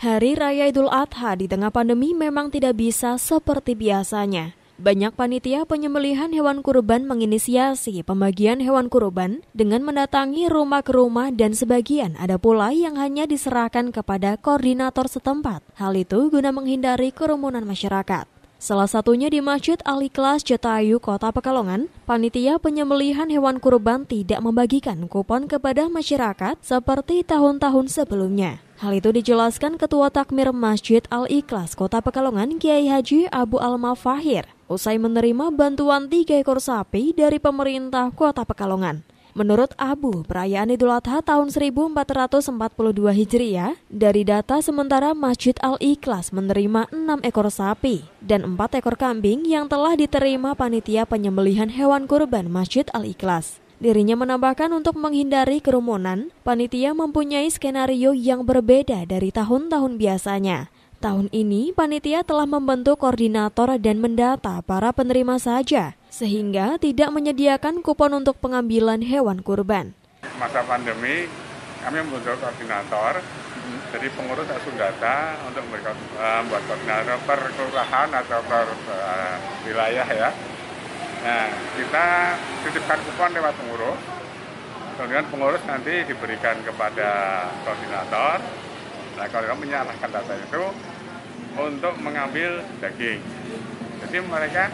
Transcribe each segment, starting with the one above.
Hari Raya Idul Adha di tengah pandemi memang tidak bisa seperti biasanya. Banyak panitia penyembelihan hewan kurban menginisiasi pembagian hewan kurban dengan mendatangi rumah ke rumah dan sebagian ada pula yang hanya diserahkan kepada koordinator setempat. Hal itu guna menghindari kerumunan masyarakat. Salah satunya di Masjid Al Ikhlas Jatayu, Kota Pekalongan, panitia penyembelihan hewan kurban tidak membagikan kupon kepada masyarakat seperti tahun-tahun sebelumnya. Hal itu dijelaskan Ketua Takmir Masjid Al-Ikhlas Kota Pekalongan Kiai Haji Abu Alma Fahir usai menerima bantuan tiga ekor sapi dari pemerintah Kota Pekalongan. Menurut Abu, perayaan Idul Adha tahun 1442 Hijriah, dari data sementara Masjid Al-Ikhlas menerima enam ekor sapi dan empat ekor kambing yang telah diterima panitia penyembelihan hewan kurban Masjid Al-Ikhlas. Dirinya menambahkan untuk menghindari kerumunan, panitia mempunyai skenario yang berbeda dari tahun-tahun biasanya. Tahun ini, panitia telah membentuk koordinator dan mendata para penerima saja, sehingga tidak menyediakan kupon untuk pengambilan hewan kurban. Masa pandemi, kami membentuk koordinator, hmm. jadi pengurus langsung data untuk eh, membuat koordinator per kelurahan atau per uh, wilayah ya Nah, kita titipkan kupon lewat pengurus. Kemudian pengurus nanti diberikan kepada koordinator. Nah, koordinator menyalahkan data itu untuk mengambil daging. Jadi mereka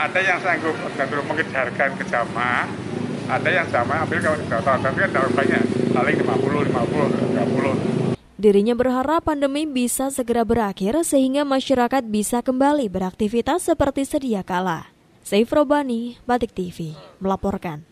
ada yang sanggup untuk mengejarkan ke jamaah, ada yang jamaah ambil kalau koordinator, tapi kan banyak, paling 50, 50, 30. Dirinya berharap pandemi bisa segera berakhir sehingga masyarakat bisa kembali beraktivitas seperti sedia kala. Robani, Batik TV, melaporkan.